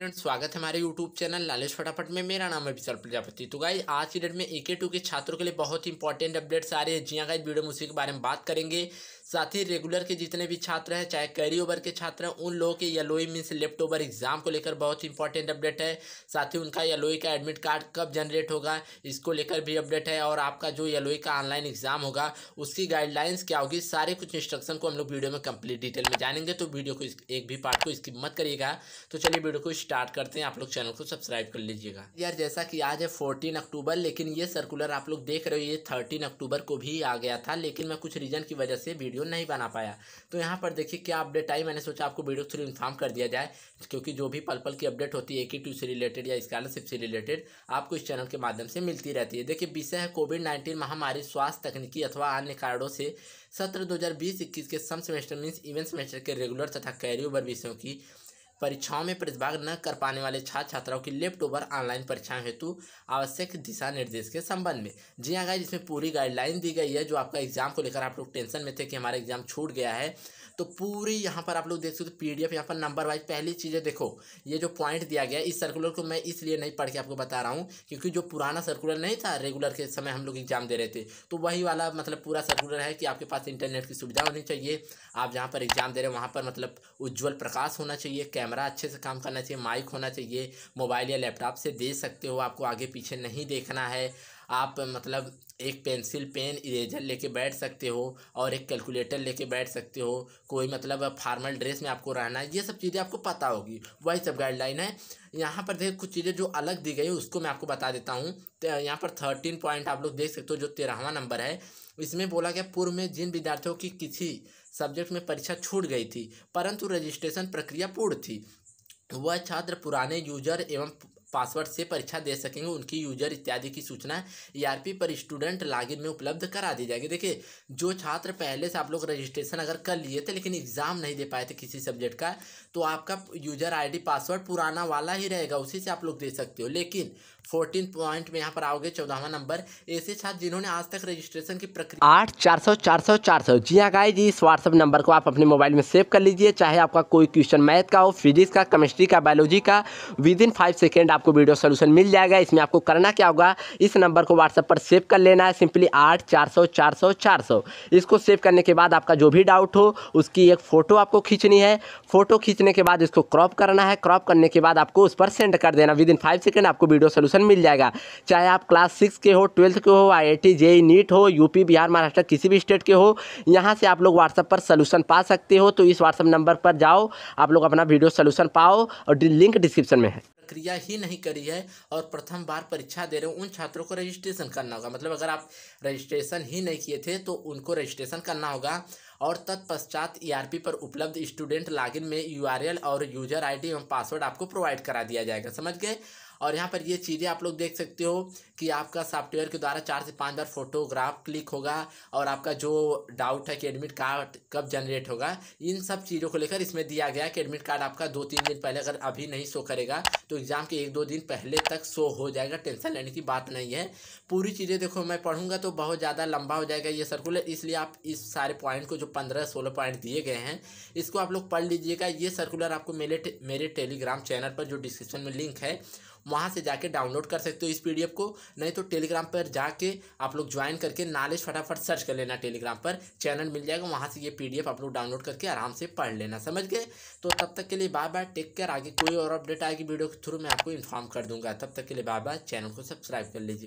friends स्वागत है हमारे यूट्यूब चैनल लालेश फटाफट में मेरा नाम है विशाल प्रजापति तो गाइज आज की डेट में ए के टू के छात्रों के लिए बहुत ही इंपॉर्टेंट अपडेट्स आ रहे हैं जी हाँ गाइज वीडियो में उसी के बारे में बात करेंगे साथ ही रेगुलर के जितने भी छात्र हैं चाहे कैरी ओवर के छात्र हैं उन लोगों के येलोई मीन्स लेफ्ट ओवर एग्जाम को लेकर बहुत इंपॉर्टेंट अपडेट है साथ ही उनका येलोई का एडमिट कार्ड कब जनरेट होगा इसको लेकर भी अपडेट है और आपका जो येलोई का ऑनलाइन एग्जाम होगा उसकी गाइडलाइंस क्या होगी सारे कुछ इंस्ट्रक्शन को हम लोग वीडियो में कंप्लीट डिटेल में जानेंगे तो वीडियो को एक भी पार्ट को इसकी मत करिएगा तो चलिए वीडियो को स्टार्ट करते हैं आप लोग चैनल को सब्सक्राइब कर लीजिएगा यार जैसा कि आज है फोर्टीन अक्टूबर लेकिन ये सर्कुलर आप लोग देख रहे हो ये थर्टीन अक्टूबर को भी आ गया था लेकिन मैं कुछ रीजन की वजह से वीडियो वीडियो नहीं बना पाया तो यहाँ पर देखिए क्या अपडेट आई मैंने सोचा आपको वीडियो थ्रू इन्फॉर्म कर दिया जाए क्योंकि जो भी पल पल की अपडेट होती है ए टू से रिलेटेड या स्कॉलरशिप से रिलेटेड आपको इस चैनल के माध्यम से मिलती रहती है देखिए विषय है कोविड नाइन्टीन महामारी स्वास्थ्य तकनीकी अथवा अन्य कारणों से सत्र दो हज़ार के सम सेमेस्टर मीन्स इवेंट सेमेस्टर के रेगुलर तथा कैरी ओवर विषयों की परीक्षाओं में प्रतिभाग न कर पाने वाले छात्र छात्राओं की लेफ्ट ओवर ऑनलाइन परीक्षाएं हेतु आवश्यक दिशा निर्देश के संबंध में जी हाँ गाइज इसमें पूरी गाइडलाइन दी गई है जो आपका एग्जाम को लेकर आप लोग टेंशन में थे कि हमारा एग्जाम छूट गया है तो पूरी यहाँ पर आप लोग देख सकते हो पी डी एफ यहाँ पर नंबर वाइज पहली चीज़ें देखो ये जो पॉइंट दिया गया इस सर्कुलर को मैं इसलिए नहीं पढ़ के आपको बता रहा हूँ क्योंकि जो पुराना सर्कुलर नहीं था रेगुलर के समय हम लोग एग्जाम दे रहे थे तो वही वाला मतलब पूरा सर्कुलर है कि आपके पास इंटरनेट की सुविधा होनी चाहिए आप जहाँ पर एग्जाम दे रहे हैं वहाँ पर मतलब उज्ज्वल प्रकाश होना चाहिए कैमरा अच्छे से काम करना चाहिए माइक होना चाहिए मोबाइल या लैपटॉप से दे सकते हो आपको आगे पीछे नहीं देखना है आप मतलब एक पेंसिल पेन इरेजर लेके बैठ सकते हो और एक कैलकुलेटर लेके बैठ सकते हो कोई मतलब फार्मल ड्रेस में आपको रहना है ये सब चीज़ें आपको पता होगी वही सब गाइडलाइन है यहाँ पर देखिए कुछ चीज़ें जो अलग दी गई उसको मैं आपको बता देता हूँ यहाँ पर थर्टीन पॉइंट आप लोग देख सकते हो जो तेरहवा नंबर है इसमें बोला गया पूर्व में जिन विद्यार्थियों की किसी सब्जेक्ट में परीक्षा छूट गई थी परंतु रजिस्ट्रेशन प्रक्रिया पूर्ण थी वह छात्र पुराने यूजर एवं पासवर्ड से परीक्षा दे सकेंगे उनकी यूजर इत्यादि की सूचना ई e पर स्टूडेंट लॉगिन में उपलब्ध करा दी जाएगी देखिए जो छात्र पहले से आप लोग रजिस्ट्रेशन अगर कर लिए थे लेकिन एग्ज़ाम नहीं दे पाए थे किसी सब्जेक्ट का तो आपका यूजर आईडी पासवर्ड पुराना वाला ही रहेगा उसी से आप लोग दे सकते हो लेकिन फोर्टीन पॉइंट में यहाँ पर आओगे चौदहवा नंबर ऐसे छात्र जिन्होंने आज तक रजिस्ट्रेशन की प्रक्रिया आठ चार सौ चार सौ चार सौ जी हाँ गाय जी इस व्हाट्सअप नंबर को आप अपने मोबाइल में सेव कर लीजिए चाहे आपका कोई क्वेश्चन मैथ का हो फिजिक्स का केमिस्ट्री का बायोलॉजी का विद इन फाइव सेकेंड आपको वीडियो सोल्यूशन मिल जाएगा इसमें आपको करना क्या होगा इस नंबर को व्हाट्सएप पर सेव कर लेना है सिंपली आठ चार सौ चार सौ चार सौ इसको सेव करने के बाद आपका जो भी डाउट हो उसकी एक फ़ोटो आपको खींचनी है फ़ोटो खींचने के बाद इसको क्रॉप करना है क्रॉप करने के बाद आपको उस पर सेंड कर देना विद इन फाइव सेकेंड आपको वीडियो सोल्यूशन मिल जाएगा चाहे आप क्लास सिक्स के हो ट्वेल्थ के हो आई आई जेई नीट हो यूपी बिहार महाराष्ट्र किसी भी स्टेट के हो यहाँ से आप लोग व्हाट्सएप पर सोल्यूशन पा सकते हो तो इस व्हाट्सएप नंबर पर जाओ आप लोग अपना वीडियो सोल्यूशन पाओ और लिंक डिस्क्रिप्शन में है क्रिया ही नहीं करी है और प्रथम बार परीक्षा दे रहे हो उन छात्रों को रजिस्ट्रेशन करना होगा मतलब अगर आप रजिस्ट्रेशन ही नहीं किए थे तो उनको रजिस्ट्रेशन करना होगा और तत्पश्चात ईआरपी e पर उपलब्ध स्टूडेंट लॉगिन में यूआरएल और यूजर आईडी एवं पासवर्ड आपको प्रोवाइड करा दिया जाएगा समझ गए और यहाँ पर ये चीज़ें आप लोग देख सकते हो कि आपका सॉफ्टवेयर के द्वारा चार से पाँच बार फोटोग्राफ क्लिक होगा और आपका जो डाउट है कि एडमिट कार्ड कब जनरेट होगा इन सब चीज़ों को लेकर इसमें दिया गया कि एडमिट कार्ड आपका दो तीन दिन पहले अगर अभी नहीं शो करेगा तो एग्ज़ाम के एक दो दिन पहले तक शो हो जाएगा टेंशन लेने की बात नहीं है पूरी चीज़ें देखो मैं पढ़ूंगा तो बहुत ज़्यादा लंबा हो जाएगा ये सर्कुलर इसलिए आप इस सारे पॉइंट को जो पंद्रह सोलह पॉइंट दिए गए हैं इसको आप लोग पढ़ लीजिएगा ये सर्कुलर आपको मेरे मेरे टेलीग्राम चैनल पर जो डिस्क्रिप्शन में लिंक है वहाँ से जाके डाउनलोड कर सकते हो इस पी को नहीं तो टेलीग्राम पर जाके आप लोग ज्वाइन करके नॉलेज फटाफट सर्च कर लेना टेलीग्राम पर चैनल मिल जाएगा वहाँ से ये पी आप लोग डाउनलोड करके आराम से पढ़ लेना समझ गए तो तब तक के लिए बाय बाय टेक केयर आगे कोई और अपडेट आएगी वीडियो के थ्रू मैं आपको इन्फॉर्म कर दूँगा तब तक के लिए बाय बाय चैनल को सब्सक्राइब कर लीजिए